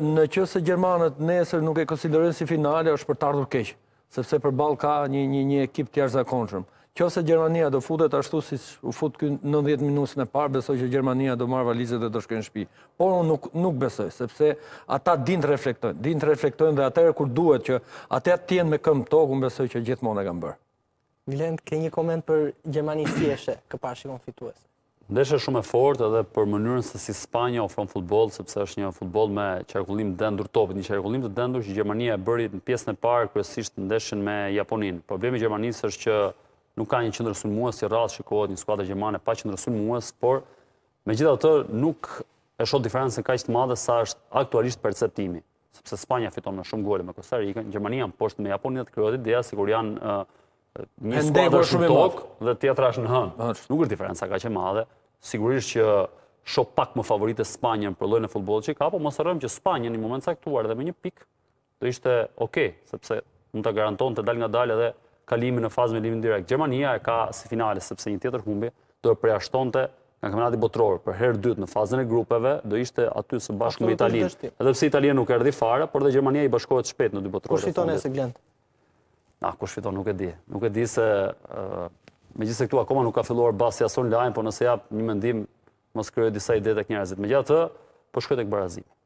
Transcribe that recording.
në që se Gjermanët nesër nuk e konsiderën si finale, është për tardur keq, sepse për balë ka një, një, një ekip tjerë zakonëshëm. Që se Gjermania do futet ashtu si u fut kënë 90 minusën e parë, besoj që Gjermania do marë valizet dhe do shkënë shpi. Por unë nuk, nuk besoj, sepse ata din të reflektojnë, din të reflektojnë dhe atërë kur duhet që atë atë tjenë me këmë tokë, unë besoj që gjithmonë e kam bërë. Glend, ke një koment për Gjermani si eshe këpashikon fituese? Ndeshe shumë e fort edhe për mënyrën se si Spanja ofron futbol, sepse është një futbol me qarkullim dendur topit, një qarkullim të dendur që Gjermania e bërit në pjesën e parë kërësisht në ndeshen me Japonin. Problemi Gjermanisë është që nuk ka një qëndrësun muës, si rrallë që kohet një skuadrë Gjermane pa qëndrësun muës, por me gjitha të nuk e shodë diferencën ka të madhe sa është aktualisht perceptimi, sepse Spanja fiton në shumë gole me Kostarikën, Gjermania në poshtë me Japonin dhe të kërëdit, dhe si kur janë një skuadrë shumë tokë dhe tjetër është në hënë. Nuk është diferenca ka që madhe, sigurisht që sho pak më favorite Spanjën për lojnë e futbolë që i ka, po më sërëm që Spanjën një moment saktuar dhe me një pikë do ishte oke, sepse mund të garanton të dal nga dalë edhe kalimi në fazë me limin direkt. Gjermania e ka si finale, sepse një tjetër humbi, do e preja shtonte nga kamenati botror për herë dytë në fazën e grupeve, do ishte aty së bashkë me Italinë. Edhe pse Italinë nuk e fare, por dhe Gjermania i bashkohet shpetë në dy botërorë. Kështë e se glendë? A, ah, kush fiton, nuk e di. Nuk e di se... Me gjithë se këtu akoma nuk ka filluar basi aso në lajnë, po nëse japë një mendim, mos kërëjë disa ide të kënjarëzit. Me gjatë të, po shkët e këbarazinë.